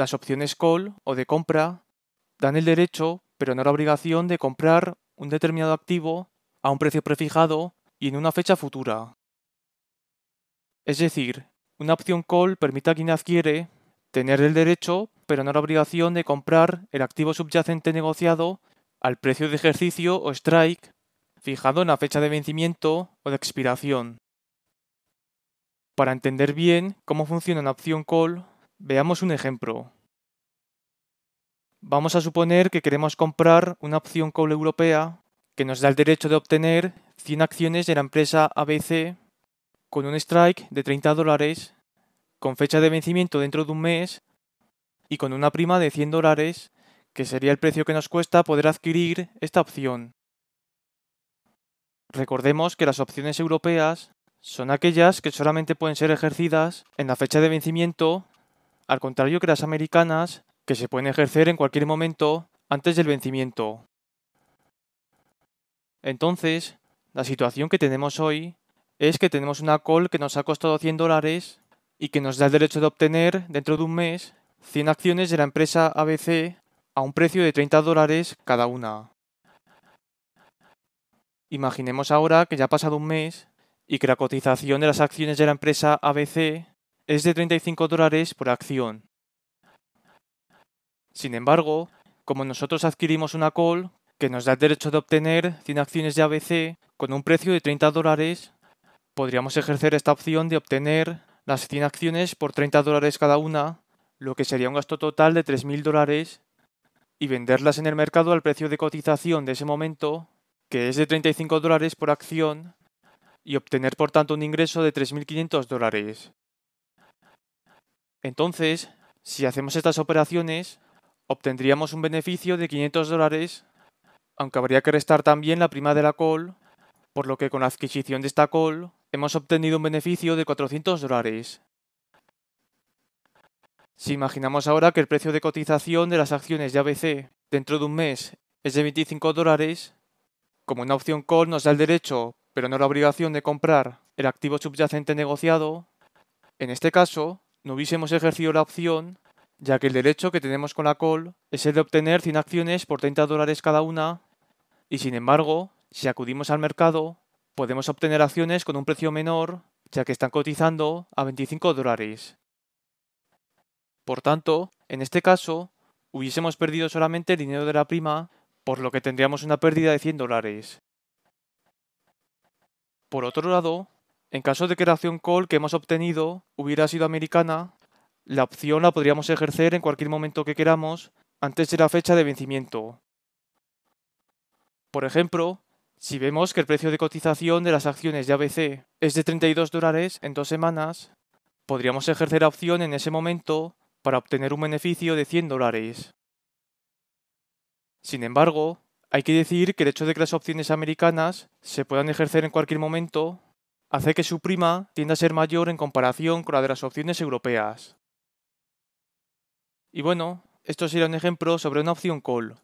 Las opciones call o de compra dan el derecho, pero no la obligación, de comprar un determinado activo a un precio prefijado y en una fecha futura. Es decir, una opción call permite a quien adquiere tener el derecho, pero no la obligación, de comprar el activo subyacente negociado al precio de ejercicio o strike fijado en la fecha de vencimiento o de expiración. Para entender bien cómo funciona una opción call, Veamos un ejemplo. Vamos a suponer que queremos comprar una opción call europea que nos da el derecho de obtener 100 acciones de la empresa ABC con un strike de 30 dólares, con fecha de vencimiento dentro de un mes y con una prima de 100 dólares, que sería el precio que nos cuesta poder adquirir esta opción. Recordemos que las opciones europeas son aquellas que solamente pueden ser ejercidas en la fecha de vencimiento al contrario que las americanas, que se pueden ejercer en cualquier momento antes del vencimiento. Entonces, la situación que tenemos hoy es que tenemos una call que nos ha costado 100 dólares y que nos da el derecho de obtener, dentro de un mes, 100 acciones de la empresa ABC a un precio de 30 dólares cada una. Imaginemos ahora que ya ha pasado un mes y que la cotización de las acciones de la empresa ABC es de 35 dólares por acción. Sin embargo, como nosotros adquirimos una call que nos da el derecho de obtener 100 acciones de ABC con un precio de 30 dólares, podríamos ejercer esta opción de obtener las 100 acciones por 30 dólares cada una, lo que sería un gasto total de 3.000 dólares, y venderlas en el mercado al precio de cotización de ese momento, que es de 35 dólares por acción, y obtener por tanto un ingreso de 3.500 dólares. Entonces, si hacemos estas operaciones, obtendríamos un beneficio de 500 dólares, aunque habría que restar también la prima de la call, por lo que con la adquisición de esta call hemos obtenido un beneficio de 400 dólares. Si imaginamos ahora que el precio de cotización de las acciones de ABC dentro de un mes es de 25 dólares, como una opción call nos da el derecho, pero no la obligación de comprar el activo subyacente negociado, en este caso no hubiésemos ejercido la opción, ya que el derecho que tenemos con la call es el de obtener 100 acciones por 30 dólares cada una, y sin embargo, si acudimos al mercado, podemos obtener acciones con un precio menor, ya que están cotizando a 25 dólares. Por tanto, en este caso, hubiésemos perdido solamente el dinero de la prima, por lo que tendríamos una pérdida de 100 dólares. Por otro lado, en caso de que la acción call que hemos obtenido hubiera sido americana, la opción la podríamos ejercer en cualquier momento que queramos antes de la fecha de vencimiento. Por ejemplo, si vemos que el precio de cotización de las acciones de ABC es de 32 dólares en dos semanas, podríamos ejercer la opción en ese momento para obtener un beneficio de 100 dólares. Sin embargo, hay que decir que el hecho de que las opciones americanas se puedan ejercer en cualquier momento hace que su prima tienda a ser mayor en comparación con la de las opciones europeas. Y bueno, esto sería un ejemplo sobre una opción call,